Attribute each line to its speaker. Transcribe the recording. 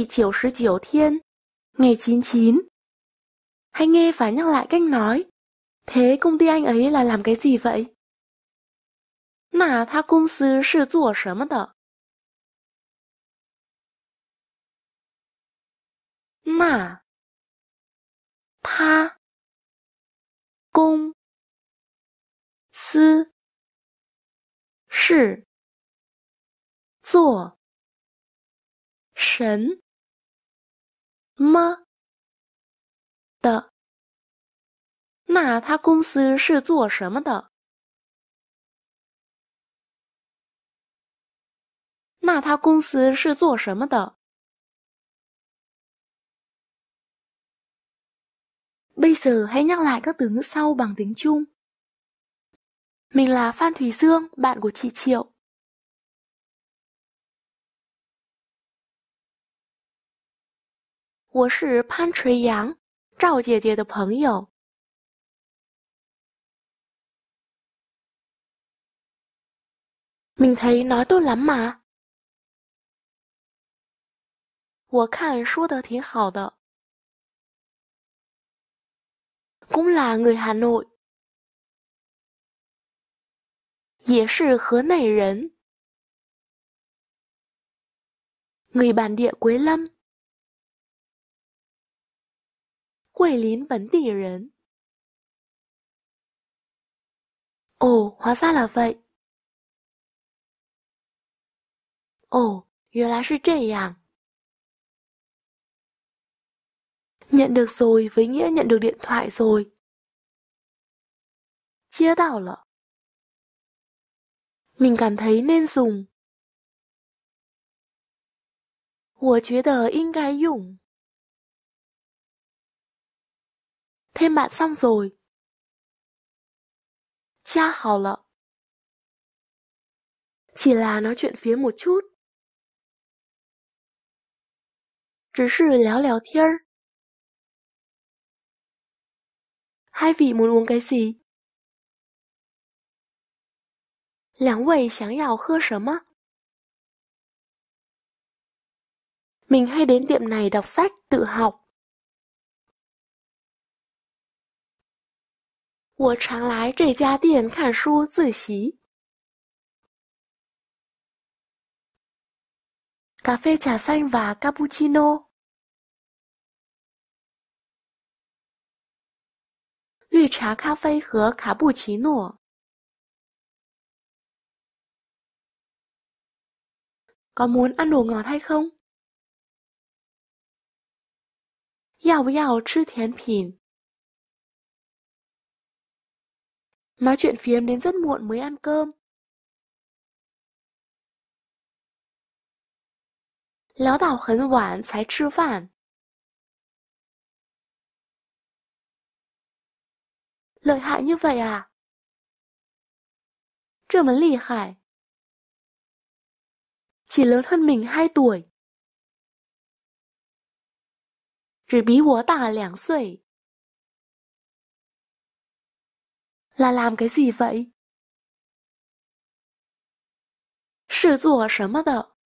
Speaker 1: 第九十九 thiên, ngày 99. Hay nghe và nhắc lại cách nói. Thế công ty anh ấy là làm cái gì vậy? Nà tha công sư sư zuo sớm 么的？那他公司是做什么的？那他公司是做什么的？Bây giờ hãy nhắc lại các từ ngữ sau bằng tiếng Trung. Mình là Phan Thùy Dương, bạn của chị Triệu. 我是潘垂杨，赵姐姐的朋友。明台哪栋蓝码？我看说的挺好的。我也是河内人，人板地归林。桂林本地人. Ồ, hóa ra là vậy. Ồ, Nhận được rồi với nghĩa nhận được điện thoại rồi. Chia đạo lợ. Mình cảm thấy nên dùng. 我觉得应该用。thêm bạn xong rồi. Cha hào lợ. Chỉ là nói chuyện phía một chút. Chỉ là léo léo thiên. Hai vị muốn uống cái gì? Mình hay đến tiệm này đọc sách, tự học. 我常来这家店看书自习。卡啡卡森瓦卡布奇诺，绿茶咖啡和卡布奇诺。có muốn ăn đồ ngọt hay không？要不要吃甜品？Nói chuyện phiếm đến rất muộn mới ăn cơm. Lão đảo hấn quản sái trư phản. Lợi hại như vậy à? Trưa mấn lì khải. Chỉ lớn hơn mình 2 tuổi. Rồi bí húa tà lẻng sưởi. là làm cái gì vậy? 是做什么的